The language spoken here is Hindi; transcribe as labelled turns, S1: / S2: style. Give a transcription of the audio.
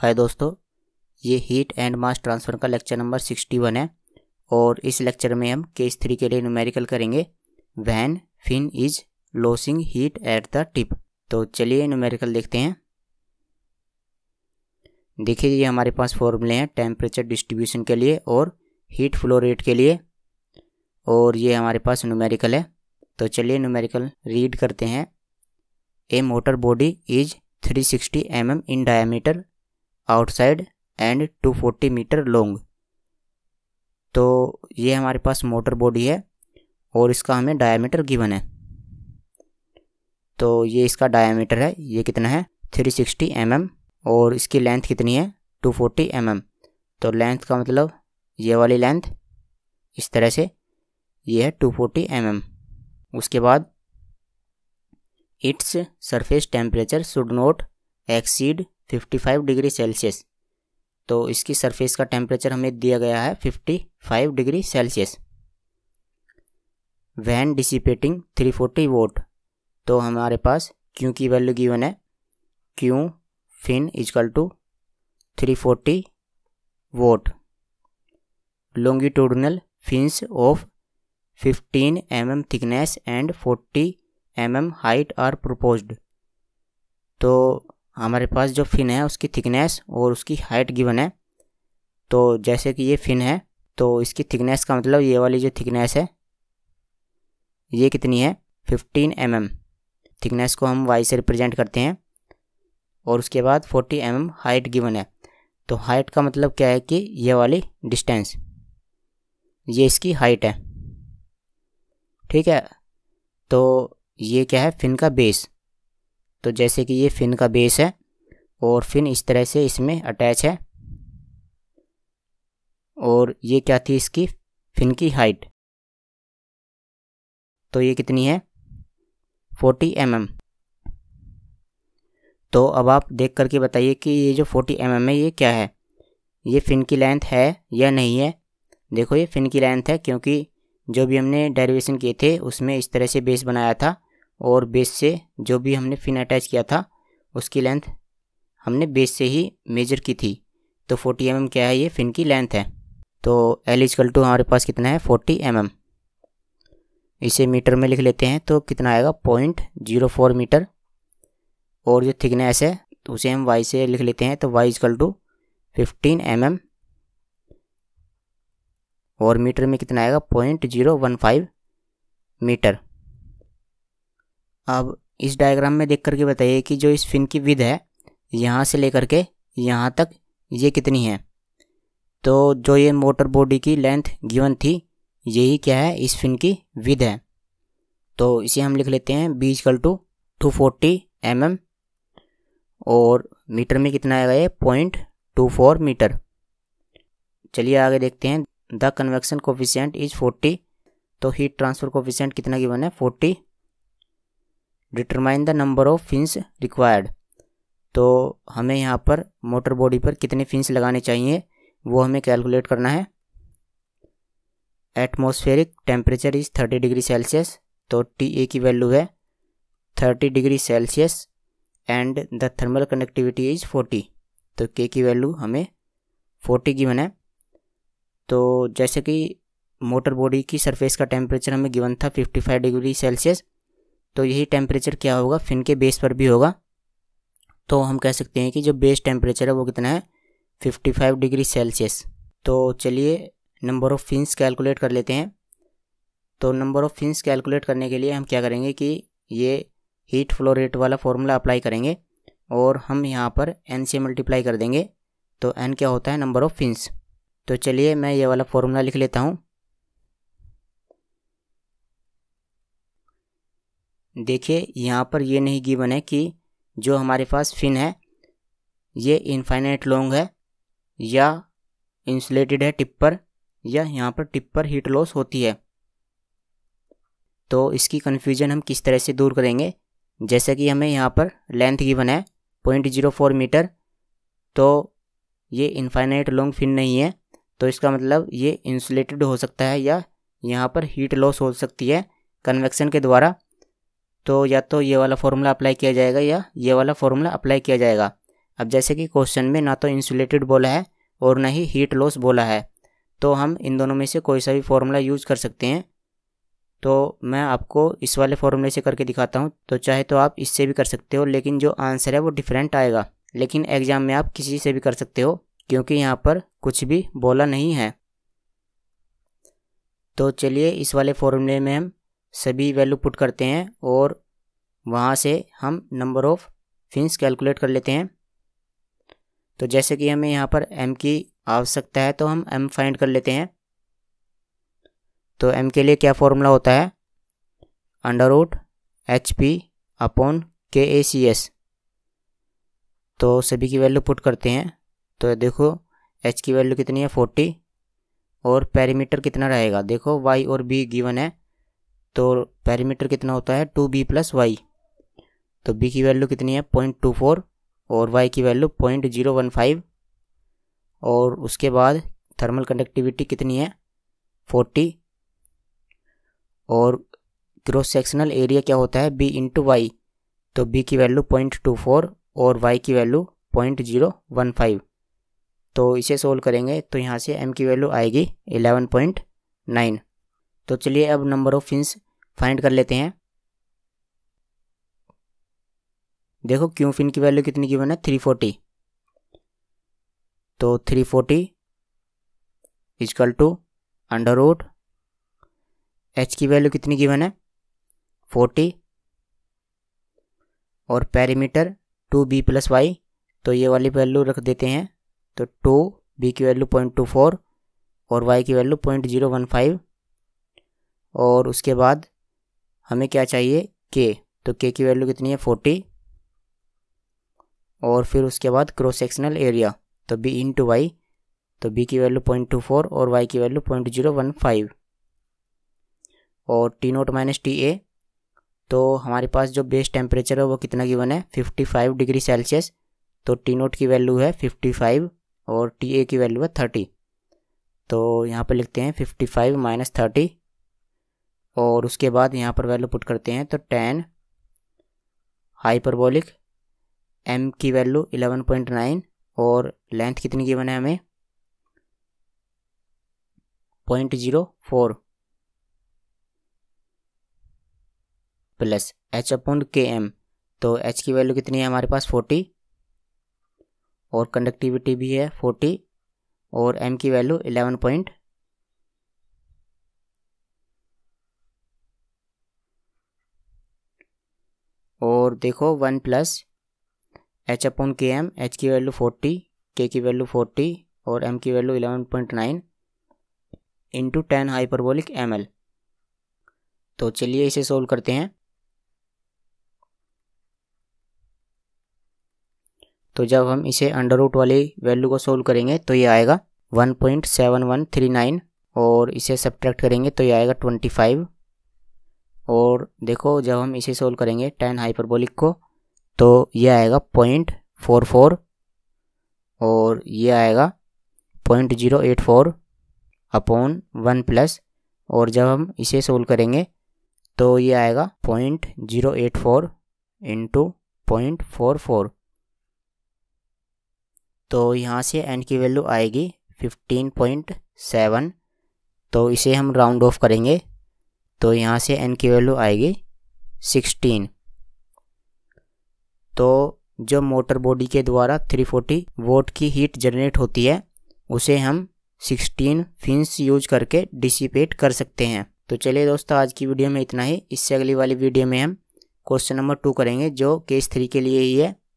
S1: हाय दोस्तों ये हीट एंड मास ट्रांसफर का लेक्चर नंबर सिक्सटी वन है और इस लेक्चर में हम केस थ्री के लिए न्यूमेरिकल करेंगे when fin is losing heat at the tip तो चलिए न्यूमेरिकल देखते हैं देखिए ये हमारे पास फॉर्मूले हैं टेम्परेचर डिस्ट्रीब्यूशन के लिए और हीट फ्लो रेट के लिए और ये हमारे पास न्यूमेरिकल है तो चलिए न्यूमेरिकल रीड करते हैं a motor body is 360 sixty mm in diameter outside and 240 metre long तो ये हमारे पास मोटर बॉडी है और इसका हमें डायमीटर गिवन है तो ये इसका डायमीटर है ये कितना है 360 सिक्सटी mm और इसकी लेंथ कितनी है 240 फोर्टी mm. तो लेंथ का मतलब ये वाली लेंथ इस तरह से ये है 240 फोर्टी mm. उसके बाद its surface temperature should not exceed 55 degree Celsius तो इसकी सरफेस का टेम्परेचर हमें दिया गया है 55 degree Celsius when dissipating 340 watt तो हमारे पास क्यू की वैल्यू गिवन है Q fin equal to 340 watt longitudinal fins of 15 m m thickness and 40 m m height are proposed तो हमारे पास जो फिन है उसकी थिकनेस और उसकी हाइट गिवन है तो जैसे कि ये फिन है तो इसकी थिकनेस का मतलब ये वाली जो थिकनेस है ये कितनी है 15 एम mm. थिकनेस को हम वाई से रिप्रेजेंट करते हैं और उसके बाद 40 एम mm हाइट गिवन है तो हाइट का मतलब क्या है कि ये वाली डिस्टेंस ये इसकी हाइट है ठीक है तो ये क्या है फिन का बेस तो जैसे कि ये फिन का बेस है और फिन इस तरह से इसमें अटैच है और ये क्या थी इसकी फिन की हाइट तो ये कितनी है 40 एम mm. तो अब आप देख करके बताइए कि ये जो 40 एम mm है ये क्या है ये फिन की लेंथ है या नहीं है देखो ये फिन की लेंथ है क्योंकि जो भी हमने डेरिवेशन किए थे उसमें इस तरह से बेस बनाया था और बेस से जो भी हमने फिन अटैच किया था उसकी लेंथ हमने बेस से ही मेजर की थी तो 40 एम mm क्या है ये फिन की लेंथ है तो एल इजकल टू हमारे पास कितना है 40 एम mm. इसे मीटर में लिख लेते हैं तो कितना आएगा पॉइंट जीरो फोर मीटर और जो थिकनेस है तो उसे हम वाई से लिख लेते हैं तो Y equal to fifteen m m और मीटर में कितना आएगा point zero one five metre अब इस डायग्राम में देख करके बताइए कि जो इस फिन की विध है यहाँ से लेकर के यहाँ तक ये कितनी है तो जो ये मोटर बॉडी की लेंथ गिवन थी यही क्या है इस फिन की विध है तो इसे हम लिख लेते हैं बीच equal to two forty m m और मीटर में कितना आएगा ये पॉइंट टू फोर मीटर चलिए आगे देखते हैं the convection coefficient is forty तो हीट ट्रांसफर कोफिशियंट कितना गिवन है forty determine the number of fins required तो हमें यहाँ पर मोटर बॉडी पर कितने फिंस लगाने चाहिए वो हमें कैलकुलेट करना है atmospheric temperature is thirty degree Celsius तो टी ए की वैल्यू है thirty degree Celsius and the thermal connectivity is forty तो के की वैल्यू हमें फोर्टी गिवन है तो जैसे कि मोटर बॉडी की सरफेस का टेम्परेचर हमें गिवन था फिफ्टी फाइव डिग्री सेल्सियस तो यही टेम्परेचर क्या होगा फिन के बेस पर भी होगा तो हम कह सकते हैं कि जो बेस टेम्परेचर है वो कितना है 55 डिग्री सेल्सियस तो चलिए नंबर ऑफ़ फिन्स कैलकुलेट कर लेते हैं तो नंबर ऑफ़ फिन्स कैलकुलेट करने के लिए हम क्या करेंगे कि ये हीट फ्लो रेट वाला फॉर्मूला अप्लाई करेंगे और हम यहाँ पर एन से मल्टीप्लाई कर देंगे तो एन क्या होता है नंबर ऑफ़ फिन्स तो चलिए मैं ये वाला फॉर्मूला लिख लेता हूँ देखिए यहाँ पर ये नहीं गिवन है कि जो हमारे पास फिन है ये इनफाइनाइट लॉन्ग है या इंसुलेटेड है टिप पर या यहाँ पर टिप पर हीट लॉस होती है तो इसकी कन्फ्यूजन हम किस तरह से दूर करेंगे जैसे कि हमें यहाँ पर लेंथ गिवन है पॉइंट जीरो फोर मीटर तो ये इनफाइनाइट लॉन्ग फिन नहीं है तो इसका मतलब ये इंसुलेटेड हो सकता है या यहाँ पर हीट लॉस हो सकती है कन्वेक्शन के द्वारा तो या तो ये वाला फार्मूला अप्लाई किया जाएगा या ये वाला फार्मूला अप्लाई किया जाएगा अब जैसे कि क्वेश्चन में ना तो इंसुलेटेड बोला है और ना ही हीट लॉस बोला है तो हम इन दोनों में से कोई सा भी फार्मूला यूज़ कर सकते हैं तो मैं आपको इस वाले फार्मूले से करके दिखाता हूँ तो चाहे तो आप इससे भी कर सकते हो लेकिन जो आंसर है वो डिफरेंट आएगा लेकिन एग्ज़ाम में आप किसी से भी कर सकते हो क्योंकि यहाँ पर कुछ भी बोला नहीं है तो चलिए इस वाले फॉर्मूले में हम सभी वैल्यू पुट करते हैं और वहाँ से हम नंबर ऑफ़ फिन्स कैलकुलेट कर लेते हैं तो जैसे कि हमें यहाँ पर एम की आवश्यकता है तो हम एम फाइंड कर लेते हैं तो एम के लिए क्या फॉर्मूला होता है under root H P upon K A C S तो सभी की वैल्यू पुट करते हैं तो देखो एच की वैल्यू कितनी है फोर्टी और पैरीमीटर कितना रहेगा देखो वाई और बी गिवन है तो पैरीमीटर कितना होता है टू बी प्लस वाई तो बी की वैल्यू कितनी है पॉइंट टू फोर और वाई की value point zero one five और उसके बाद थर्मल कंडक्टिविटी कितनी है फोर्टी और क्रॉस सेक्शनल एरिया क्या होता है बी इंटू वाई तो बी की वैल्यू पॉइंट टू फोर और वाई की value point zero one five तो इसे सोल्व करेंगे तो यहाँ से एम की वैल्यू आएगी एलेवन पॉइंट नाइन तो चलिए अब नंबर ऑफ फिंस फाइंड कर लेते हैं देखो क्यों फिन की वैल्यू कितनी गिवन है थ्री फोर्टी तो three forty equal to under root H की वैल्यू कितनी गिवन है फोर्टी और perimeter two B plus Y तो ये वाली वैल्यू रख देते हैं तो टू बी की वैल्यू पॉइंट टू फोर और वाई की value point zero one five और उसके बाद हमें क्या चाहिए के तो के की वैल्यू कितनी है फोर्टी और फिर उसके बाद क्रॉस सेक्शनल एरिया तो बी इन टू वाई तो बी की वैल्यू पॉइंट टू फोर और वाई की value point zero one five और T naught minus T A तो हमारे पास जो बेस टेम्परेचर है वो कितना गिवन है फिफ्टी फाइव डिग्री सेल्सियस तो टी नोट की वैल्यू है फिफ्टी फाइव और टी ए की वैल्यू है थर्टी तो यहाँ पर लिखते हैं फिफ्टी फाइव माइनस थर्टी और उसके बाद यहाँ पर वैल्यू पुट करते हैं तो टेन हाइपरबोलिक एम की वैल्यू इलेवन पॉइंट नाइन और लेंथ कितनी की है हमें point zero four plus H upon K M तो एच की वैल्यू कितनी है हमारे पास फोर्टी और कंडक्टिविटी भी है फोर्टी और एम की वैल्यू इलेवन पॉइंट और देखो one plus H upon K M H की वैल्यू फोर्टी के की वैल्यू फोर्टी और एम की value eleven point nine into tan hyperbolic M L तो चलिए इसे सोल्व करते हैं तो जब हम इसे अंडर रूट वाली वैल्यू को सोल्व करेंगे तो ये आएगा one point seven one three nine और इसे सब्ट्रैक्ट करेंगे तो ये आएगा ट्वेंटी फाइव और देखो जब हम इसे सोल्व करेंगे टेन हाइपरबोलिक को तो ये आएगा पॉइंट फोर फोर और ये आएगा point zero eight four upon one plus और जब हम इसे सोल्व करेंगे तो ये आएगा point zero eight four into point four four तो यहाँ से एंड की वैल्यू आएगी फिफ्टीन पॉइंट सेवन तो इसे हम राउंड ऑफ करेंगे तो यहाँ से एन की वैल्यू आएगी सिक्सटीन तो जो मोटर बॉडी के द्वारा 340 वोट की हीट जनरेट होती है उसे हम 16 फिंस यूज करके डिसिपेट कर सकते हैं तो चलिए दोस्तों आज की वीडियो में इतना ही इससे अगली वाली वीडियो में हम क्वेश्चन नंबर टू करेंगे जो केस थ्री के लिए ही है